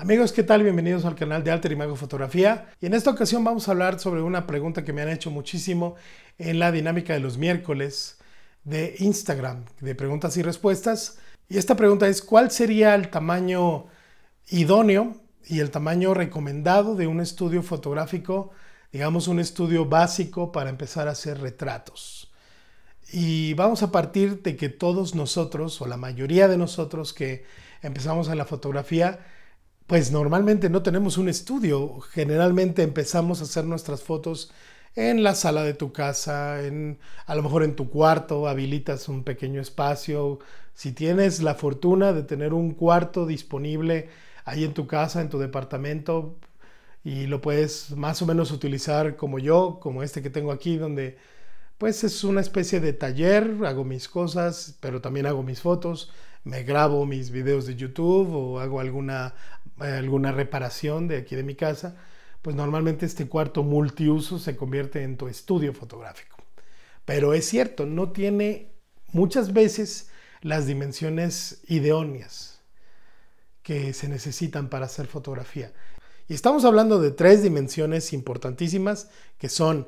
Amigos, ¿qué tal? Bienvenidos al canal de Alter Imago Fotografía. Y en esta ocasión vamos a hablar sobre una pregunta que me han hecho muchísimo en la dinámica de los miércoles de Instagram, de preguntas y respuestas. Y esta pregunta es, ¿cuál sería el tamaño idóneo y el tamaño recomendado de un estudio fotográfico, digamos un estudio básico para empezar a hacer retratos? Y vamos a partir de que todos nosotros, o la mayoría de nosotros que empezamos en la fotografía, pues normalmente no tenemos un estudio. Generalmente empezamos a hacer nuestras fotos en la sala de tu casa, en, a lo mejor en tu cuarto, habilitas un pequeño espacio. Si tienes la fortuna de tener un cuarto disponible ahí en tu casa, en tu departamento, y lo puedes más o menos utilizar como yo, como este que tengo aquí, donde pues es una especie de taller, hago mis cosas, pero también hago mis fotos, me grabo mis videos de YouTube o hago alguna eh, alguna reparación de aquí de mi casa, pues normalmente este cuarto multiuso se convierte en tu estudio fotográfico. Pero es cierto, no tiene muchas veces las dimensiones ideóneas que se necesitan para hacer fotografía. Y estamos hablando de tres dimensiones importantísimas que son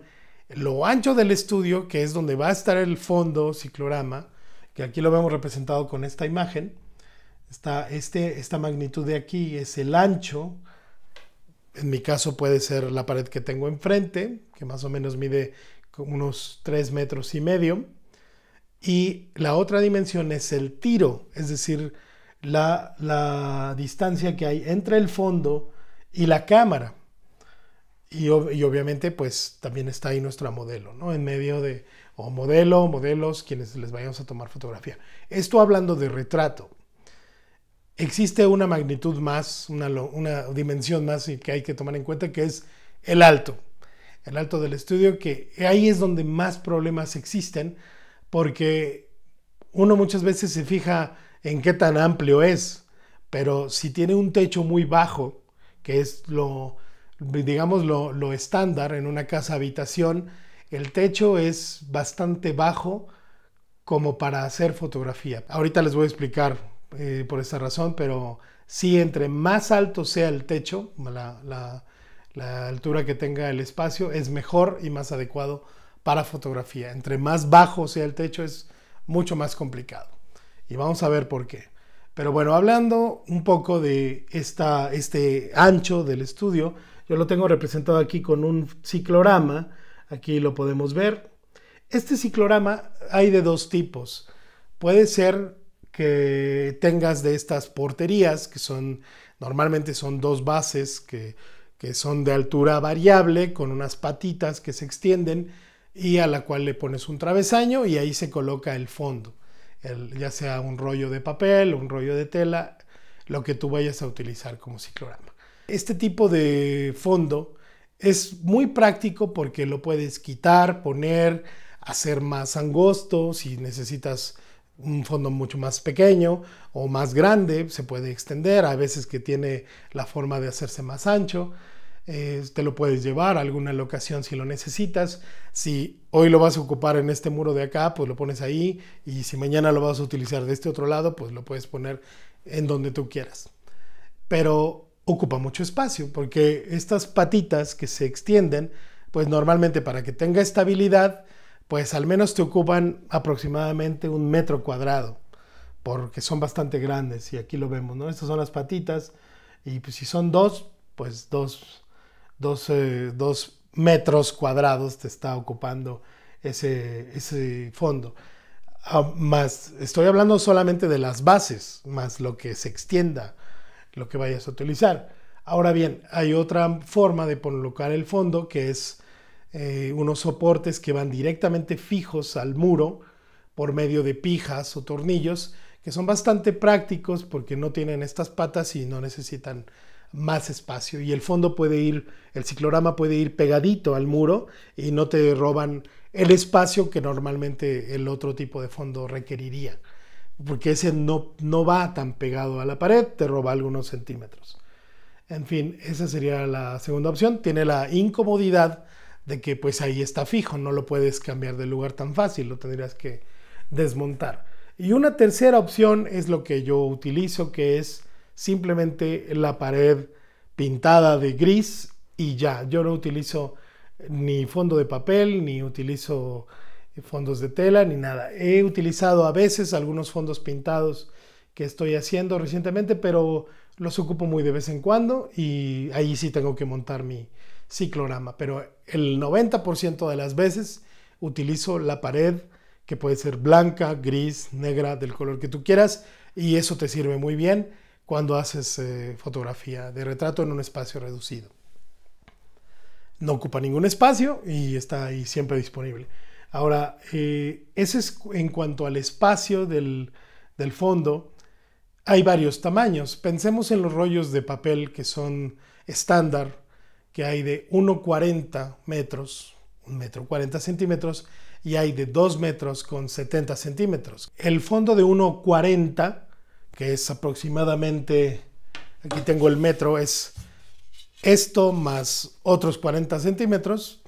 lo ancho del estudio, que es donde va a estar el fondo ciclorama, que aquí lo vemos representado con esta imagen, este, esta magnitud de aquí es el ancho. En mi caso puede ser la pared que tengo enfrente, que más o menos mide unos 3 metros y medio. Y la otra dimensión es el tiro, es decir, la, distancia que hay entre el fondo y la cámara. Y, obviamente, pues también está ahí nuestra modelo, ¿no? En medio de, o modelo, modelos, quienes les vayamos a tomar fotografía. Esto hablando de retrato existe una magnitud más, una, dimensión más que hay que tomar en cuenta, que es el alto, el alto del estudio, que ahí es donde más problemas existen, porque uno muchas veces se fija en qué tan amplio es, pero si tiene un techo muy bajo, que es lo, digamos, lo estándar en una casa habitación, el techo es bastante bajo como para hacer fotografía. Ahorita les voy a explicar eh, por esa razón, pero sí, entre más alto sea el techo, la, altura que tenga el espacio, es mejor y más adecuado para fotografía. Entre más bajo sea el techo es mucho más complicado. Y vamos a ver por qué. Pero bueno, hablando un poco de esta, este ancho del estudio, yo lo tengo representado aquí con un ciclorama. Aquí lo podemos ver. Este ciclorama hay de dos tipos. Puede ser que tengas de estas porterías, que son normalmente son dos bases que, son de altura variable, con unas patitas que se extienden y a la cual le pones un travesaño y ahí se coloca el fondo, ya sea un rollo de papel, un rollo de tela, lo que tú vayas a utilizar como ciclorama. Este tipo de fondo es muy práctico porque lo puedes quitar, poner, hacer más angosto si necesitas un fondo mucho más pequeño o más grande, se puede extender, a veces que tiene la forma de hacerse más ancho, eh, te lo puedes llevar a alguna locación si lo necesitas, si hoy lo vas a ocupar en este muro de acá, pues lo pones ahí y si mañana lo vas a utilizar de este otro lado, pues lo puedes poner en donde tú quieras. Pero ocupa mucho espacio porque estas patitas que se extienden, pues normalmente para que tenga estabilidad, pues al menos te ocupan aproximadamente un metro cuadrado, porque son bastante grandes y aquí lo vemos, ¿no? Estas son las patitas y pues si son dos, pues eh, dos, metros cuadrados te está ocupando ese, ese fondo. Ah, más, estoy hablando solamente de las bases, más lo que se extienda, lo que vayas a utilizar. Ahora bien, hay otra forma de colocar el fondo que es eh, unos soportes que van directamente fijos al muro por medio de pijas o tornillos que son bastante prácticos porque no tienen estas patas y no necesitan más espacio y el fondo puede ir, el ciclorama puede ir pegadito al muro y no te roban el espacio que normalmente el otro tipo de fondo requeriría, porque ese no, no va tan pegado a la pared, te roba algunos centímetros. En fin, esa sería la segunda opción, tiene la incomodidad de que pues ahí está fijo, no lo puedes cambiar de lugar tan fácil, lo tendrías que desmontar. Y una tercera opción es lo que yo utilizo, que es simplemente la pared pintada de gris y ya. Yo no utilizo ni fondo de papel, ni utilizo fondos de tela, ni nada. He utilizado a veces algunos fondos pintados que estoy haciendo recientemente, pero los ocupo muy de vez en cuando y ahí sí tengo que montar mi ciclorama. Pero el 90% de las veces utilizo la pared que puede ser blanca, gris, negra, del color que tú quieras y eso te sirve muy bien cuando haces eh, fotografía de retrato en un espacio reducido. No ocupa ningún espacio y está ahí siempre disponible. Ahora, eh, ese es en cuanto al espacio del, del fondo. Hay varios tamaños. Pensemos en los rollos de papel que son estándar que hay de 1,40 metros, 1,40 metro 40 centímetros, y hay de 2 metros con 70 centímetros. El fondo de 1,40, que es aproximadamente, aquí tengo el metro, es esto más otros 40 centímetros,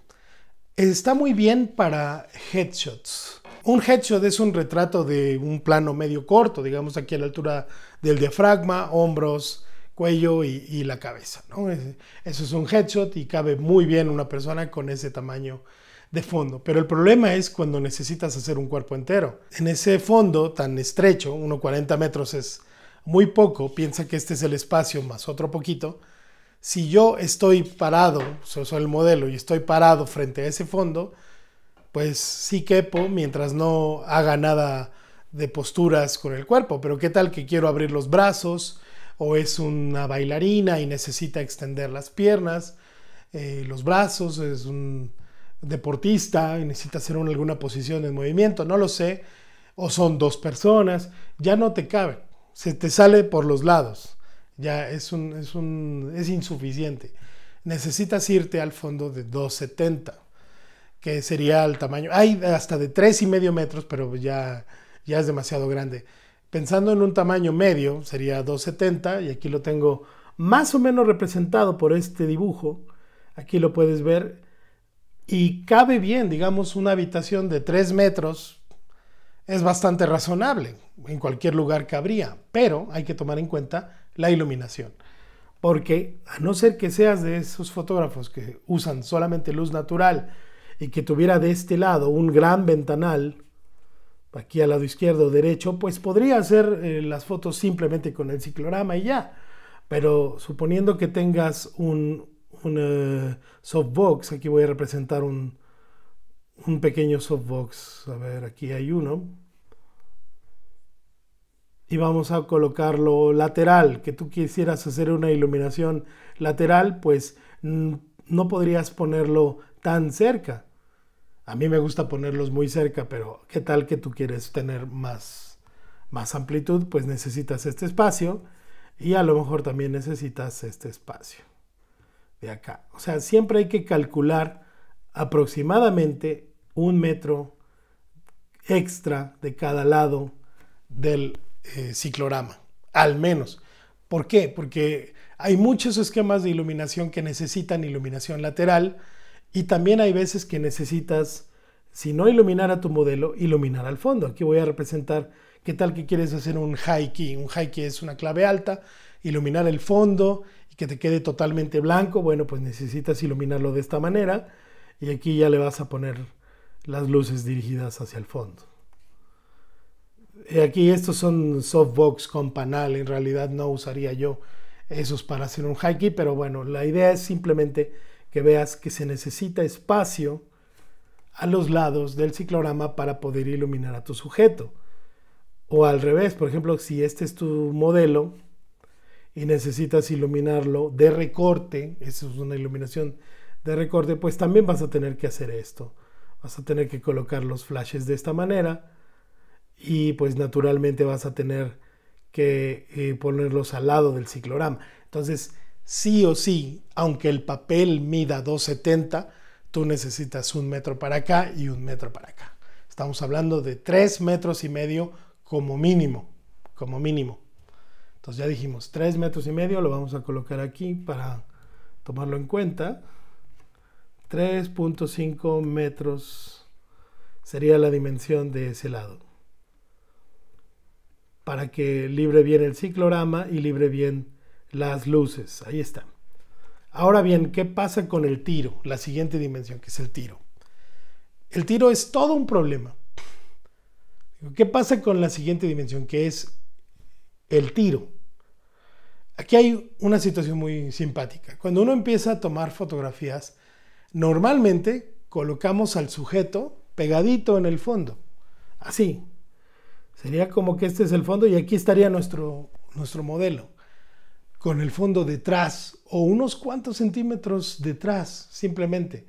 está muy bien para headshots. Un headshot es un retrato de un plano medio corto, digamos aquí a la altura del diafragma, hombros, cuello y, la cabeza. eso es un headshot y cabe muy bien una persona con ese tamaño de fondo. Pero el problema es cuando necesitas hacer un cuerpo entero. En ese fondo tan estrecho, 1,40 metros es muy poco, piensa que este es el espacio más otro poquito. Si yo estoy parado, soy el modelo y estoy parado frente a ese fondo, pues sí quepo mientras no haga nada de posturas con el cuerpo. Pero qué tal que quiero abrir los brazos, o es una bailarina y necesita extender las piernas, eh, los brazos, es un deportista y necesita hacer alguna posición en movimiento, no lo sé, o son dos personas, ya no te cabe, se te sale por los lados, ya es, un, es, insuficiente. Necesitas irte al fondo de 270, que sería el tamaño, hay hasta de 3,5 metros, pero ya, ya es demasiado grande. Pensando en un tamaño medio, sería 270 y aquí lo tengo más o menos representado por este dibujo. Aquí lo puedes ver y cabe bien, digamos, una habitación de 3 metros es bastante razonable. En cualquier lugar cabría, pero hay que tomar en cuenta la iluminación. Porque a no ser que seas de esos fotógrafos que usan solamente luz natural y que tuviera de este lado un gran ventanal aquí al lado izquierdo, o derecho, pues podría hacer eh, las fotos simplemente con el ciclorama y ya. Pero suponiendo que tengas un, eh, softbox, aquí voy a representar un, un pequeño softbox. A ver, aquí hay uno. Y vamos a colocarlo lateral, que tú quisieras hacer una iluminación lateral, pues no podrías ponerlo tan cerca a mí me gusta ponerlos muy cerca, pero ¿qué tal que tú quieres tener más, amplitud? Pues necesitas este espacio y a lo mejor también necesitas este espacio de acá. O sea, siempre hay que calcular aproximadamente un metro extra de cada lado del eh, ciclorama, al menos. ¿Por qué? Porque hay muchos esquemas de iluminación que necesitan iluminación lateral y también hay veces que necesitas, si no iluminar a tu modelo, iluminar al fondo. Aquí voy a representar qué tal que quieres hacer un high key. Un high key es una clave alta, iluminar el fondo y que te quede totalmente blanco. Bueno, pues necesitas iluminarlo de esta manera y aquí ya le vas a poner las luces dirigidas hacia el fondo. Aquí estos son softbox con panal, en realidad no usaría yo esos para hacer un high key, pero bueno, la idea es simplemente que veas que se necesita espacio a los lados del ciclorama para poder iluminar a tu sujeto. O al revés, por ejemplo, si este es tu modelo y necesitas iluminarlo de recorte, eso es una iluminación de recorte, pues también vas a tener que hacer esto. Vas a tener que colocar los flashes de esta manera y pues naturalmente vas a tener que eh, ponerlos al lado del ciclorama. Entonces, sí o sí, aunque el papel mida 270, tú necesitas un metro para acá y un metro para acá. Estamos hablando de 3 metros y medio como mínimo, como mínimo. Entonces ya dijimos 3 metros y medio, lo vamos a colocar aquí para tomarlo en cuenta. 3.5 metros sería la dimensión de ese lado. Para que libre bien el ciclorama y libre bien las luces. Ahí está. Ahora bien, ¿qué pasa con el tiro? La siguiente dimensión, que es el tiro. El tiro es todo un problema. ¿Qué pasa con la siguiente dimensión, que es el tiro? Aquí hay una situación muy simpática. Cuando uno empieza a tomar fotografías, normalmente colocamos al sujeto pegadito en el fondo. Así. Sería como que este es el fondo y aquí estaría nuestro, nuestro modelo con el fondo detrás o unos cuantos centímetros detrás, simplemente.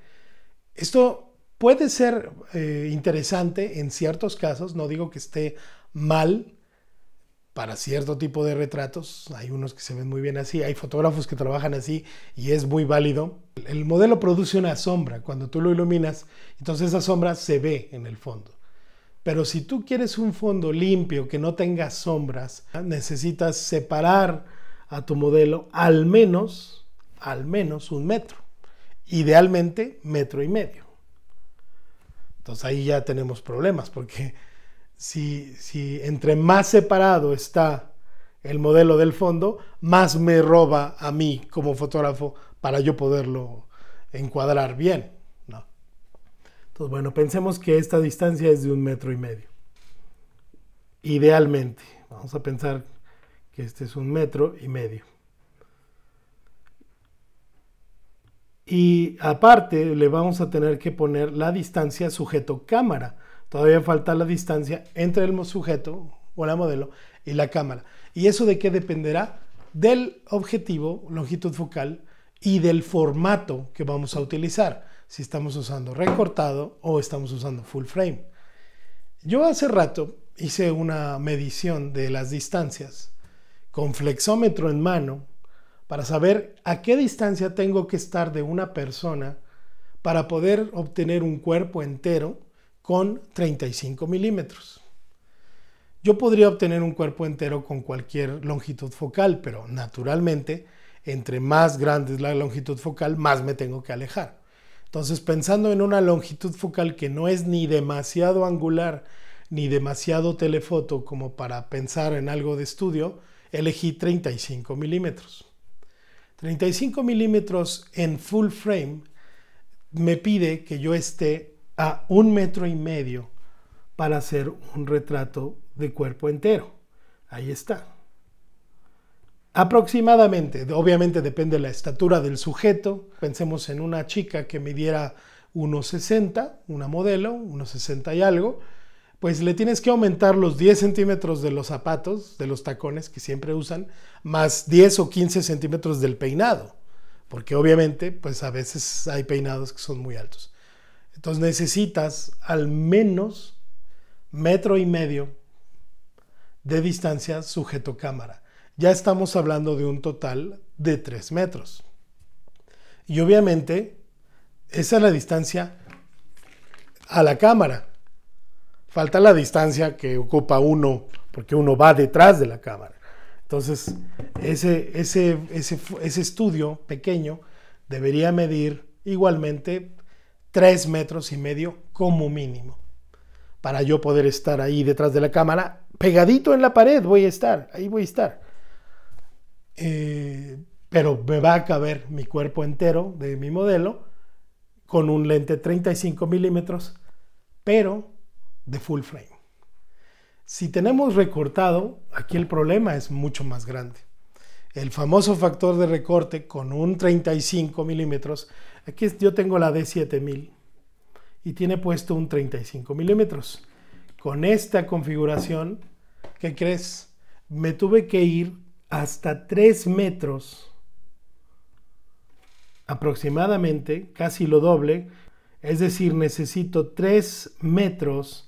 Esto puede ser eh, interesante en ciertos casos, no digo que esté mal para cierto tipo de retratos, hay unos que se ven muy bien así, hay fotógrafos que trabajan así y es muy válido. El modelo produce una sombra, cuando tú lo iluminas, entonces esa sombra se ve en el fondo. Pero si tú quieres un fondo limpio que no tenga sombras, necesitas separar a tu modelo al menos, al menos un metro. Idealmente metro y medio. Entonces ahí ya tenemos problemas porque si, si entre más separado está el modelo del fondo, más me roba a mí como fotógrafo para yo poderlo encuadrar bien. ¿no? Entonces, bueno, pensemos que esta distancia es de un metro y medio. Idealmente, vamos a pensar que este es un metro y medio. Y aparte le vamos a tener que poner la distancia sujeto cámara. Todavía falta la distancia entre el sujeto o la modelo y la cámara. ¿Y eso de qué dependerá? Del objetivo, longitud focal y del formato que vamos a utilizar. Si estamos usando recortado o estamos usando full frame. Yo hace rato hice una medición de las distancias con flexómetro en mano para saber a qué distancia tengo que estar de una persona para poder obtener un cuerpo entero con 35 milímetros. Yo podría obtener un cuerpo entero con cualquier longitud focal, pero naturalmente, entre más grande es la longitud focal, más me tengo que alejar. Entonces, pensando en una longitud focal que no es ni demasiado angular ni demasiado telefoto como para pensar en algo de estudio, elegí 35 milímetros. 35 milímetros en full frame me pide que yo esté a un metro y medio para hacer un retrato de cuerpo entero. Ahí está. Aproximadamente, obviamente depende la estatura del sujeto. Pensemos en una chica que midiera 1,60, una modelo, 1,60 y algo pues le tienes que aumentar los 10 centímetros de los zapatos, de los tacones que siempre usan, más 10 o 15 centímetros del peinado, porque obviamente pues a veces hay peinados que son muy altos. Entonces necesitas al menos metro y medio de distancia sujeto cámara. Ya estamos hablando de un total de 3 metros. Y obviamente esa es la distancia a la cámara falta la distancia que ocupa uno, porque uno va detrás de la cámara. Entonces, ese, ese, estudio pequeño debería medir igualmente 3 metros y medio como mínimo, para yo poder estar ahí detrás de la cámara, pegadito en la pared voy a estar, ahí voy a estar. Eh, pero me va a caber mi cuerpo entero de mi modelo con un lente 35 milímetros, pero de full frame. Si tenemos recortado, aquí el problema es mucho más grande. El famoso factor de recorte con un 35 milímetros, aquí yo tengo la D7000 y tiene puesto un 35 milímetros. Con esta configuración, ¿qué crees? Me tuve que ir hasta 3 metros aproximadamente, casi lo doble, es decir, necesito 3 metros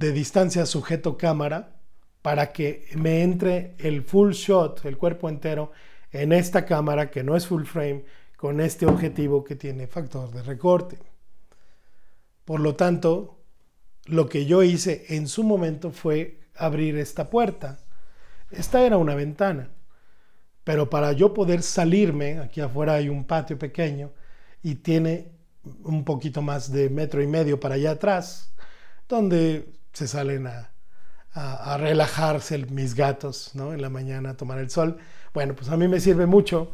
de distancia sujeto cámara para que me entre el full shot, el cuerpo entero, en esta cámara que no es full frame, con este objetivo que tiene factor de recorte. Por lo tanto, lo que yo hice en su momento fue abrir esta puerta. Esta era una ventana, pero para yo poder salirme, aquí afuera hay un patio pequeño y tiene un poquito más de metro y medio para allá atrás, donde se salen a, a, relajarse mis gatos, ¿no? En la mañana a tomar el sol. Bueno, pues a mí me sirve mucho,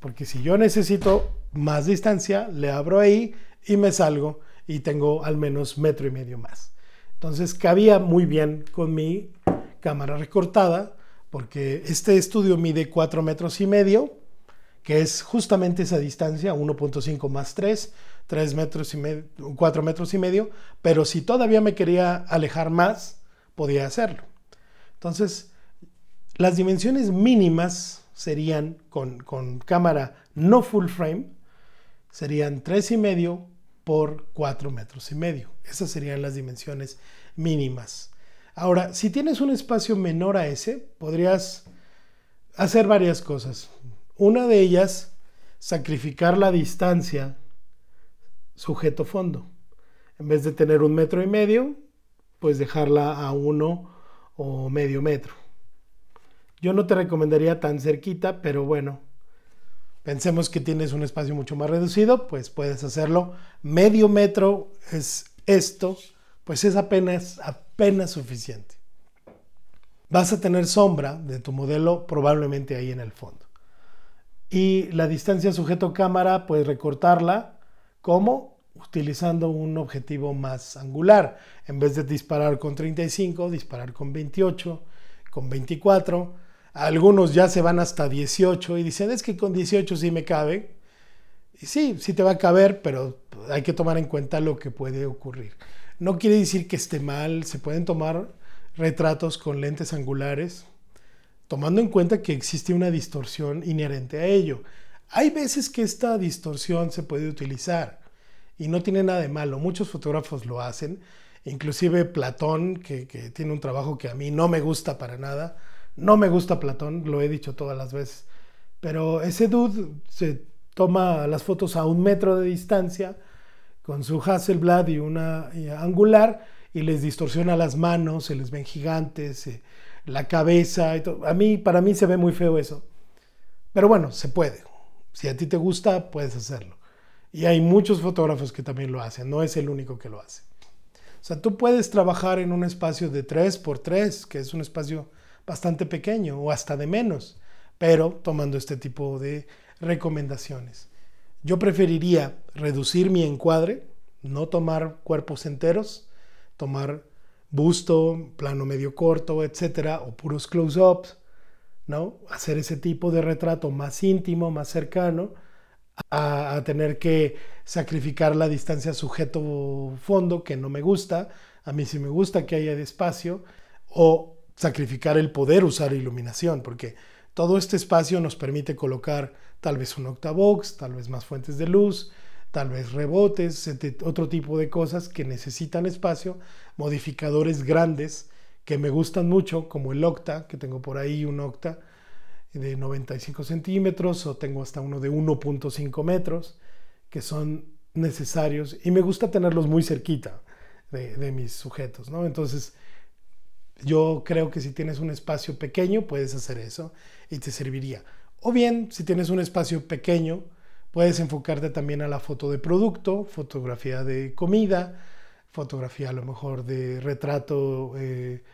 porque si yo necesito más distancia, le abro ahí y me salgo y tengo al menos metro y medio más. Entonces cabía muy bien con mi cámara recortada, porque este estudio mide cuatro metros y medio que es justamente esa distancia, 1.5 más 3, 3 metros y medio, 4 metros y medio, pero si todavía me quería alejar más, podía hacerlo. Entonces, las dimensiones mínimas serían con, cámara no full frame, serían y medio... por 4 metros y medio. Esas serían las dimensiones mínimas. Ahora, si tienes un espacio menor a ese, podrías hacer varias cosas. Una de ellas, sacrificar la distancia sujeto fondo. En vez de tener un metro y medio, pues dejarla a uno o medio metro. Yo no te recomendaría tan cerquita, pero bueno, pensemos que tienes un espacio mucho más reducido, pues puedes hacerlo. Medio metro es esto, pues es apenas, apenas suficiente. Vas a tener sombra de tu modelo probablemente ahí en el fondo y la distancia sujeto cámara, pues recortarla. como Utilizando un objetivo más angular. En vez de disparar con 35, disparar con 28, con 24. Algunos ya se van hasta 18 y dicen, es que con 18 sí me cabe. Y sí, sí te va a caber, pero hay que tomar en cuenta lo que puede ocurrir. No quiere decir que esté mal, se pueden tomar retratos con lentes angulares, tomando en cuenta que existe una distorsión inherente a ello. Hay veces que esta distorsión se puede utilizar y no tiene nada de malo, muchos fotógrafos lo hacen, inclusive Platón, que, tiene un trabajo que a mí no me gusta para nada, no me gusta Platón, lo he dicho todas las veces, pero ese dude se toma las fotos a un metro de distancia con su Hasselblad y una angular y les distorsiona las manos, se les ven gigantes, la cabeza. A mí, para mí se ve muy feo eso. Pero bueno, se puede. Si a ti te gusta, puedes hacerlo. Y hay muchos fotógrafos que también lo hacen, no es el único que lo hace. O sea, tú puedes trabajar en un espacio de 3x3, que es un espacio bastante pequeño o hasta de menos, pero tomando este tipo de recomendaciones. Yo preferiría reducir mi encuadre, no tomar cuerpos enteros, tomar busto, plano medio corto, etcétera, o puros close-ups, ¿no? Hacer ese tipo de retrato más íntimo, más cercano, a, tener que sacrificar la distancia sujeto-fondo, que no me gusta, a mí sí me gusta que haya espacio, o sacrificar el poder usar iluminación, porque todo este espacio nos permite colocar tal vez un octavox, tal vez más fuentes de luz, tal vez rebotes, otro tipo de cosas que necesitan espacio, modificadores grandes que me gustan mucho, como el Octa, que tengo por ahí un Octa de 95 centímetros o tengo hasta uno de 1.5 metros, que son necesarios y me gusta tenerlos muy cerquita de, de mis sujetos, ¿no? Entonces, yo creo que si tienes un espacio pequeño, puedes hacer eso y te serviría. O bien, si tienes un espacio pequeño, Puedes enfocarte también a la foto de producto, fotografía de comida, fotografía a lo mejor de retrato, eh,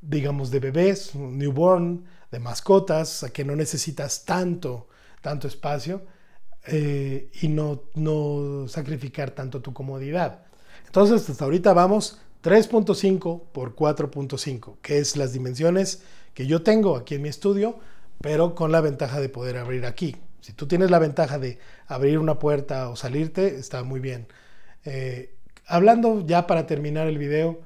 digamos, de bebés, newborn, de mascotas, a que no necesitas tanto, tanto espacio eh, y no, no sacrificar tanto tu comodidad. Entonces, hasta ahorita vamos 3.5 por 4.5, que es las dimensiones que yo tengo aquí en mi estudio, pero con la ventaja de poder abrir aquí. Si tú tienes la ventaja de abrir una puerta o salirte, está muy bien. Eh, hablando ya para terminar el video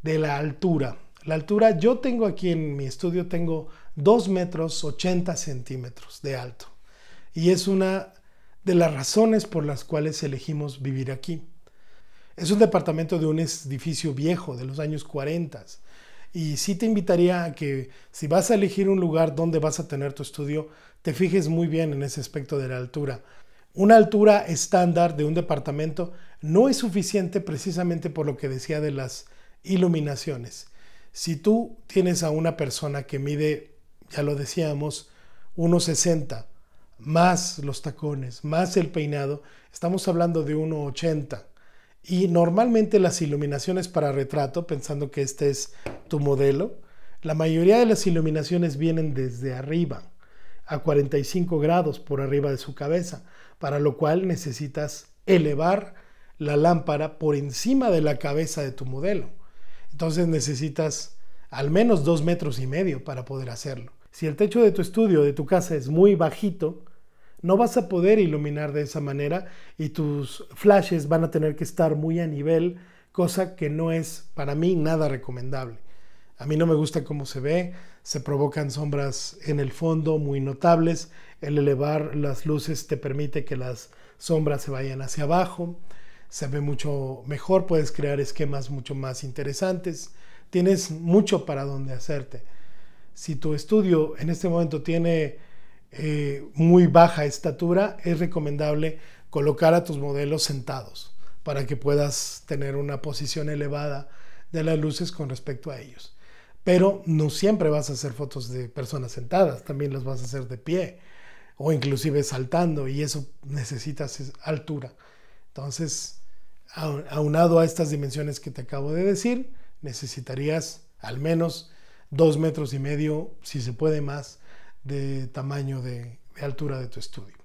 de la altura. La altura, yo tengo aquí en mi estudio, tengo 2 metros 80 centímetros de alto. Y es una de las razones por las cuales elegimos vivir aquí. Es un departamento de un edificio viejo de los años 40. Y sí te invitaría a que si vas a elegir un lugar donde vas a tener tu estudio, te fijes muy bien en ese aspecto de la altura. Una altura estándar de un departamento no es suficiente precisamente por lo que decía de las iluminaciones. Si tú tienes a una persona que mide, ya lo decíamos, 1,60 más los tacones, más el peinado, estamos hablando de 1,80. Y normalmente las iluminaciones para retrato, pensando que este es tu modelo, la mayoría de las iluminaciones vienen desde arriba a 45 grados por arriba de su cabeza, para lo cual necesitas elevar la lámpara por encima de la cabeza de tu modelo. Entonces necesitas al menos dos metros y medio para poder hacerlo. Si el techo de tu estudio, de tu casa, es muy bajito, no vas a poder iluminar de esa manera y tus flashes van a tener que estar muy a nivel, cosa que no es para mí nada recomendable. A mí no me gusta cómo se ve, se provocan sombras en el fondo muy notables, el elevar las luces te permite que las sombras se vayan hacia abajo, se ve mucho mejor, puedes crear esquemas mucho más interesantes, tienes mucho para donde hacerte. Si tu estudio en este momento tiene eh, muy baja estatura, es recomendable colocar a tus modelos sentados para que puedas tener una posición elevada de las luces con respecto a ellos pero no siempre vas a hacer fotos de personas sentadas, también las vas a hacer de pie o inclusive saltando y eso necesitas altura. Entonces, aunado a estas dimensiones que te acabo de decir, necesitarías al menos dos metros y medio, si se puede más, de tamaño de, altura de tu estudio.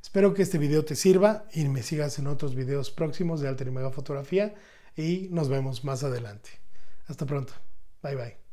Espero que este video te sirva y me sigas en otros videos próximos de Alter y Mega Fotografía y nos vemos más adelante. Hasta pronto. Bye bye.